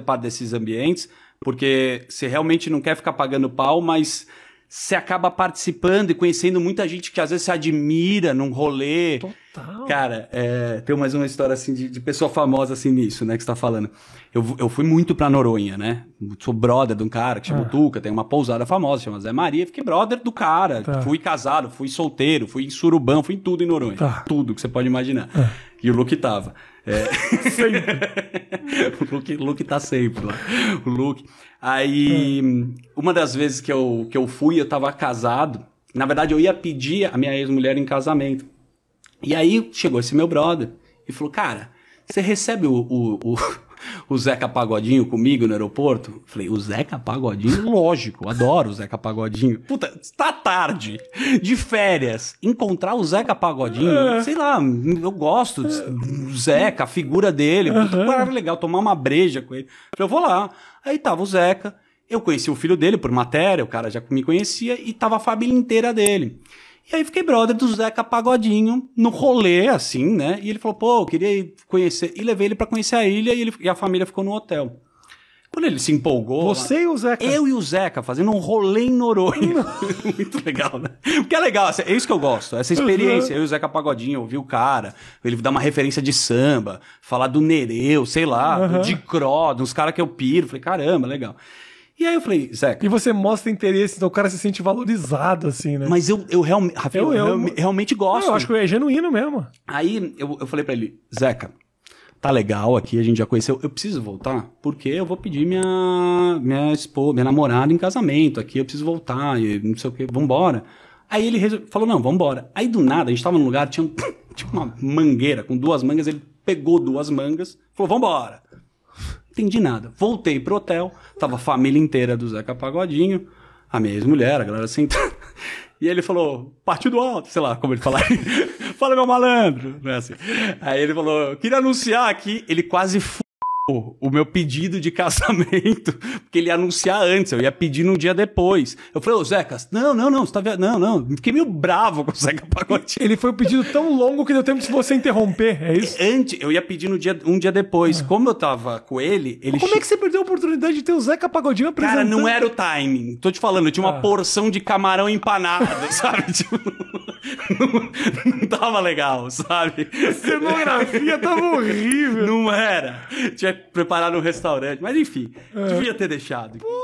fazer parte desses ambientes, porque você realmente não quer ficar pagando pau, mas você acaba participando e conhecendo muita gente que às vezes se admira num rolê. Cara, é, tem mais uma história assim de, de, pessoa famosa assim nisso, né, que você tá falando. Eu, eu fui muito pra Noronha, né? Sou brother de um cara que chama ah. Tuca, tem uma pousada famosa, chama Zé Maria, fiquei brother do cara. Tá. Fui casado, fui solteiro, fui em Surubão, fui em tudo em Noronha. Tá. Tudo que você pode imaginar. Ah. E o Luke tava. É... o Luke, Luke tá sempre lá. O Luke. Aí, ah. uma das vezes que eu, que eu fui, eu tava casado. Na verdade, eu ia pedir a minha ex-mulher em casamento. E aí chegou esse meu brother e falou: Cara, você recebe o, o, o, o Zeca Pagodinho comigo no aeroporto? Falei: O Zeca Pagodinho? Lógico, adoro o Zeca Pagodinho. Puta, tá tarde, de férias, encontrar o Zeca Pagodinho, é. sei lá, eu gosto do é. Zeca, a figura dele, puta, uhum. legal, tomar uma breja com ele. Falei: Eu vou lá. Aí tava o Zeca. Eu conheci o filho dele por matéria, o cara já me conhecia, e tava a família inteira dele. E aí fiquei brother do Zeca Pagodinho no rolê, assim, né? E ele falou, pô, eu queria ir conhecer. E levei ele para conhecer a ilha e, ele, e a família ficou no hotel. Quando ele se empolgou. Você lá, e o Zeca. Eu e o Zeca fazendo um rolê em Noronha. Muito legal, né? Porque é legal, é isso que eu gosto. Essa experiência. Uhum. Eu e o Zeca Pagodinho, ouvi o cara, ele dá uma referência de samba, falar do Nereu, sei lá, uhum. de Cro, uns caras que eu piro. Falei, caramba, legal. E aí eu falei, Zeca. E você mostra interesse, então o cara se sente valorizado, assim, né? Mas eu, eu, realmente Rafael, eu, eu, eu, realmente gosto. Eu acho que é genuíno mesmo. Aí eu, eu falei para ele, Zeca, tá legal aqui, a gente já conheceu, eu preciso voltar, porque eu vou pedir minha, minha esposa, minha namorada em casamento aqui, eu preciso voltar, e não sei o que, vambora. Aí ele resolveu, falou, não, vambora. Aí do nada, a gente tava num lugar, tinha, um, uma mangueira com duas mangas, ele pegou duas mangas, falou, vambora. Entendi nada. Voltei pro hotel, tava a família inteira do Zeca Pagodinho, a minha ex-mulher, a galera sentada. E ele falou, do alto, sei lá como ele falar. Fala, meu malandro. Não é assim. Aí ele falou, queria anunciar aqui. Ele quase o, o meu pedido de casamento, porque ele ia anunciar antes, eu ia pedir um dia depois. Eu falei, ô Zeca, não, não, não, você tá vendo? Não, não. Fiquei meio bravo com o Zeca Pagodinho. Ele foi um pedido tão longo que deu tempo de você interromper, é isso? É, antes, eu ia pedir no dia, um dia depois. Ah. Como eu tava com ele, ele. Como che... é que você perdeu a oportunidade de ter o Zeca Pagodinho apresentando? Cara, não era o timing. Tô te falando, eu tinha uma ah. porção de camarão empanado, sabe? Tipo não, não tava legal, sabe? A cenografia tava horrível. Não era. Tinha preparado um restaurante, mas enfim, é. devia ter deixado. Pô.